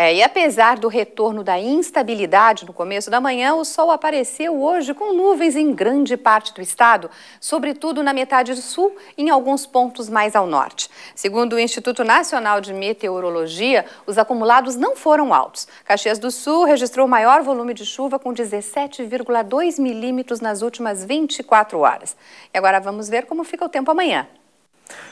É, e apesar do retorno da instabilidade no começo da manhã, o sol apareceu hoje com nuvens em grande parte do estado, sobretudo na metade sul e em alguns pontos mais ao norte. Segundo o Instituto Nacional de Meteorologia, os acumulados não foram altos. Caxias do Sul registrou o maior volume de chuva com 17,2 milímetros nas últimas 24 horas. E agora vamos ver como fica o tempo amanhã.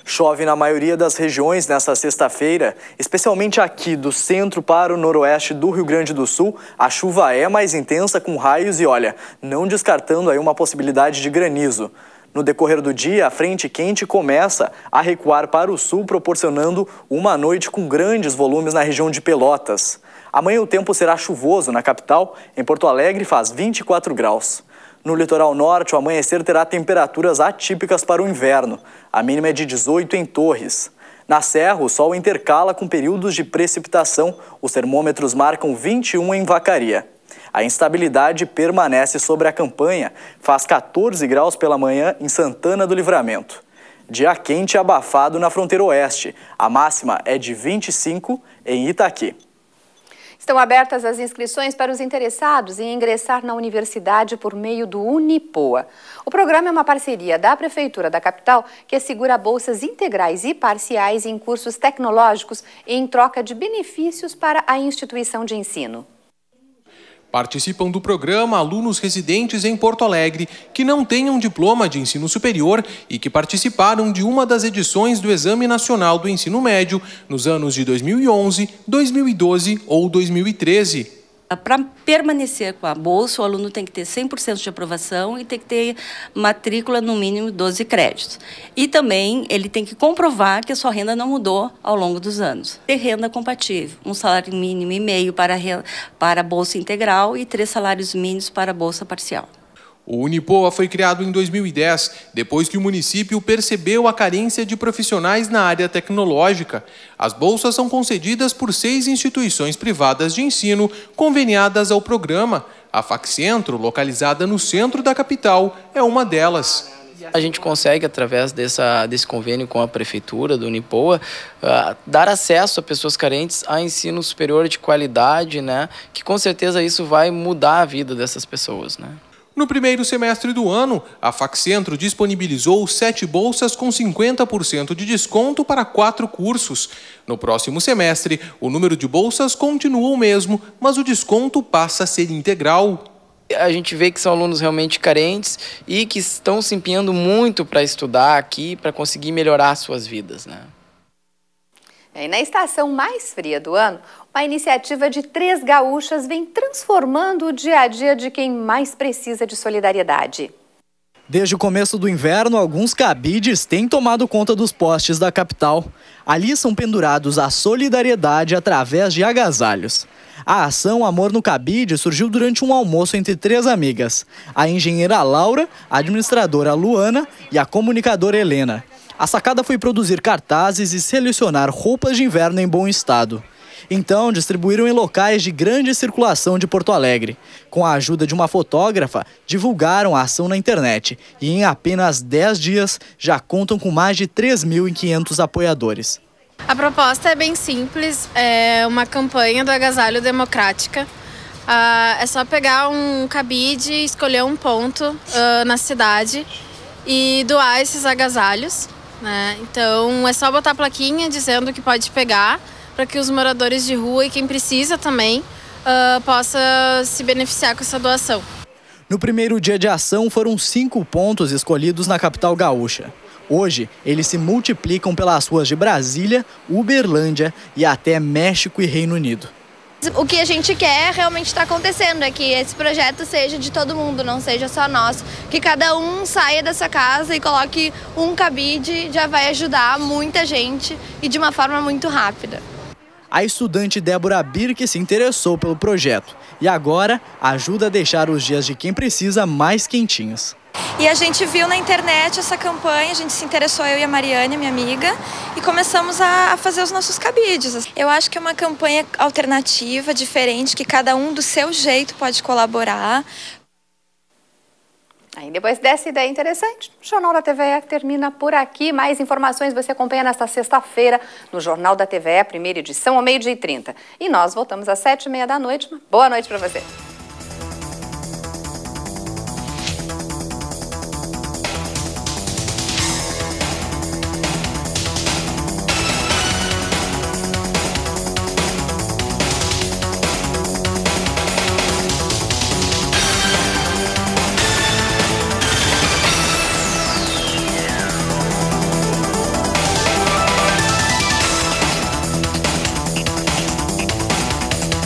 Chove na maioria das regiões nesta sexta-feira, especialmente aqui do centro para o noroeste do Rio Grande do Sul. A chuva é mais intensa com raios e olha, não descartando aí uma possibilidade de granizo. No decorrer do dia, a frente quente começa a recuar para o sul, proporcionando uma noite com grandes volumes na região de Pelotas. Amanhã o tempo será chuvoso na capital, em Porto Alegre faz 24 graus. No litoral norte, o amanhecer terá temperaturas atípicas para o inverno. A mínima é de 18 em Torres. Na Serra, o sol intercala com períodos de precipitação. Os termômetros marcam 21 em Vacaria. A instabilidade permanece sobre a campanha. Faz 14 graus pela manhã em Santana do Livramento. Dia quente e abafado na fronteira oeste. A máxima é de 25 em Itaqui. Estão abertas as inscrições para os interessados em ingressar na universidade por meio do Unipoa. O programa é uma parceria da Prefeitura da capital que assegura bolsas integrais e parciais em cursos tecnológicos em troca de benefícios para a instituição de ensino. Participam do programa alunos residentes em Porto Alegre que não tenham diploma de ensino superior e que participaram de uma das edições do Exame Nacional do Ensino Médio nos anos de 2011, 2012 ou 2013. Ah, para permanecer com a bolsa, o aluno tem que ter 100% de aprovação e tem que ter matrícula no mínimo 12 créditos. E também ele tem que comprovar que a sua renda não mudou ao longo dos anos. Ter renda compatível, um salário mínimo e meio para, para a bolsa integral e três salários mínimos para a bolsa parcial. O Unipoa foi criado em 2010, depois que o município percebeu a carência de profissionais na área tecnológica. As bolsas são concedidas por seis instituições privadas de ensino conveniadas ao programa. A Faccentro, localizada no centro da capital, é uma delas. A gente consegue, através dessa, desse convênio com a prefeitura do Unipoa, uh, dar acesso a pessoas carentes a ensino superior de qualidade, né? Que com certeza isso vai mudar a vida dessas pessoas, né? No primeiro semestre do ano, a Faccentro disponibilizou sete bolsas com 50% de desconto para quatro cursos. No próximo semestre, o número de bolsas continua o mesmo, mas o desconto passa a ser integral. A gente vê que são alunos realmente carentes e que estão se empenhando muito para estudar aqui, para conseguir melhorar suas vidas, né? É, e na estação mais fria do ano, uma iniciativa de três gaúchas vem transformando o dia a dia de quem mais precisa de solidariedade. Desde o começo do inverno, alguns cabides têm tomado conta dos postes da capital. Ali são pendurados a solidariedade através de agasalhos. A ação Amor no Cabide surgiu durante um almoço entre três amigas: a engenheira Laura, a administradora Luana e a comunicadora Helena. A sacada foi produzir cartazes e selecionar roupas de inverno em bom estado. Então, distribuíram em locais de grande circulação de Porto Alegre. Com a ajuda de uma fotógrafa, divulgaram a ação na internet e, em apenas 10 dias, já contam com mais de 3.500 apoiadores. A proposta é bem simples, é uma campanha do Agasalho Democrática. Ah, é só pegar um cabide, escolher um ponto ah, na cidade e doar esses agasalhos. Né? Então é só botar plaquinha dizendo que pode pegar para que os moradores de rua e quem precisa também uh, possa se beneficiar com essa doação. No primeiro dia de ação foram cinco pontos escolhidos na capital gaúcha. Hoje, eles se multiplicam pelas ruas de Brasília, Uberlândia e até México e Reino Unido o que a gente quer realmente está acontecendo, é que esse projeto seja de todo mundo, não seja só nosso. Que cada um saia da sua casa e coloque um cabide, já vai ajudar muita gente e de uma forma muito rápida. A estudante Débora Birk se interessou pelo projeto e agora ajuda a deixar os dias de quem precisa mais quentinhos. E a gente viu na internet essa campanha, a gente se interessou, eu e a Mariane, minha amiga, e começamos a fazer os nossos cabides. Eu acho que é uma campanha alternativa, diferente, que cada um do seu jeito pode colaborar, Aí depois dessa ideia interessante, o Jornal da TVE termina por aqui. Mais informações você acompanha nesta sexta-feira no Jornal da TVE, primeira edição, ao meio-dia e trinta. E nós voltamos às sete e meia da noite. Boa noite para você.